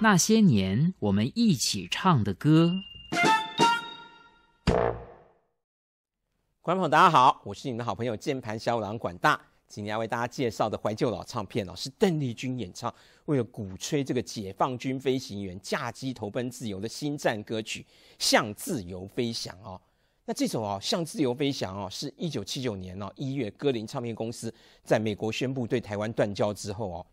那些年我们一起唱的歌，观众朋友大家好，我是你的好朋友键盘小五郎管大，今天要为大家介绍的怀旧老唱片哦，是邓丽君演唱，为了鼓吹这个解放军飞行员驾机投奔自由的新战歌曲《向自由飞翔》哦。那这首《哦向自由飞翔》哦，是一九七九年哦一月，歌林唱片公司在美国宣布对台湾断交之后哦，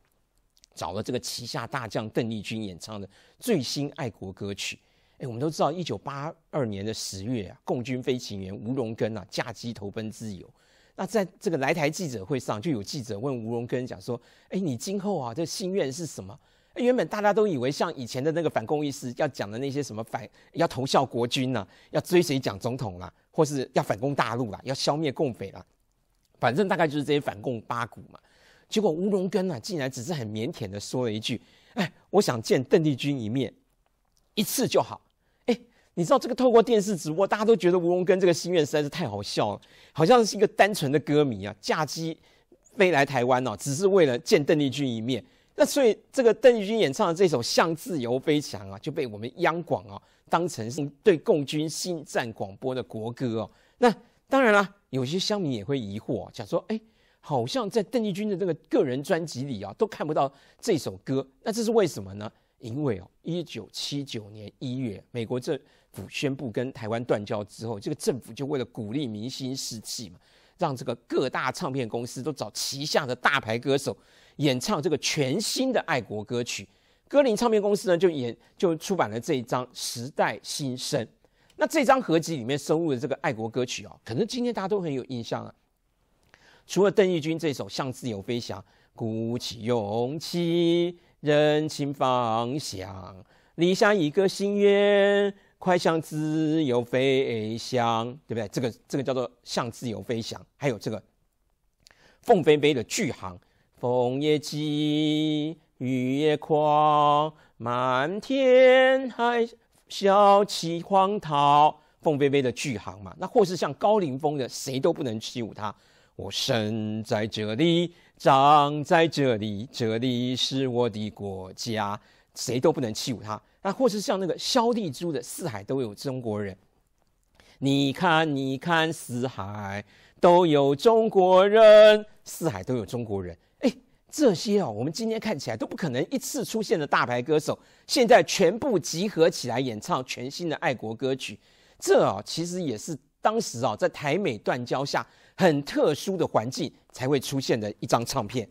找了这个旗下大将邓丽君演唱的最新爱国歌曲。哎，我们都知道，一九八二年的十月啊，共军飞行员吴荣根啊驾机投奔自由。那在这个来台记者会上，就有记者问吴荣根讲说：“哎，你今后啊这心愿是什么？”原本大家都以为像以前的那个反共意识要讲的那些什么反要投效国军啊，要追随蒋总统啦，或是要反攻大陆啦，要消灭共匪啦，反正大概就是这些反共八股嘛。结果吴荣根呢，竟然只是很腼腆的说了一句：“哎，我想见邓丽君一面，一次就好。”哎，你知道这个透过电视直播，大家都觉得吴荣根这个心愿实在是太好笑了，好像是一个单纯的歌迷啊，驾机飞来台湾哦，只是为了见邓丽君一面。那所以，这个邓丽君演唱的这首《向自由飞翔》啊，就被我们央广啊当成是对共军新战广播的国歌啊。那当然啦，有些乡民也会疑惑，讲说：哎，好像在邓丽君的这个个人专辑里啊，都看不到这首歌，那这是为什么呢？因为哦，一九七九年一月，美国政府宣布跟台湾断交之后，这个政府就为了鼓励明星士气嘛，让这个各大唱片公司都找旗下的大牌歌手。演唱这个全新的爱国歌曲，歌林唱片公司呢就演就出版了这一张《时代新生》。那这张合集里面收录的这个爱国歌曲哦，可能今天大家都很有印象啊。除了邓丽君这首《向自由飞翔》，鼓起勇气，认清方向，立下一个心愿，快向自由飞翔，对不对？这个这个叫做《向自由飞翔》，还有这个凤飞飞的《巨航》。风也急，雨也狂，满天海小起荒涛。凤飞飞的《巨行》嘛，那或是像高凌风的，谁都不能欺侮他。我生在这里，长在这里，这里是我的国家，谁都不能欺侮他。那或是像那个萧丽珠的，《四海都有中国人》。你看，你看，四海都有中国人，四海都有中国人。哎，这些啊，我们今天看起来都不可能一次出现的大牌歌手，现在全部集合起来演唱全新的爱国歌曲。这啊，其实也是当时啊，在台美断交下很特殊的环境才会出现的一张唱片。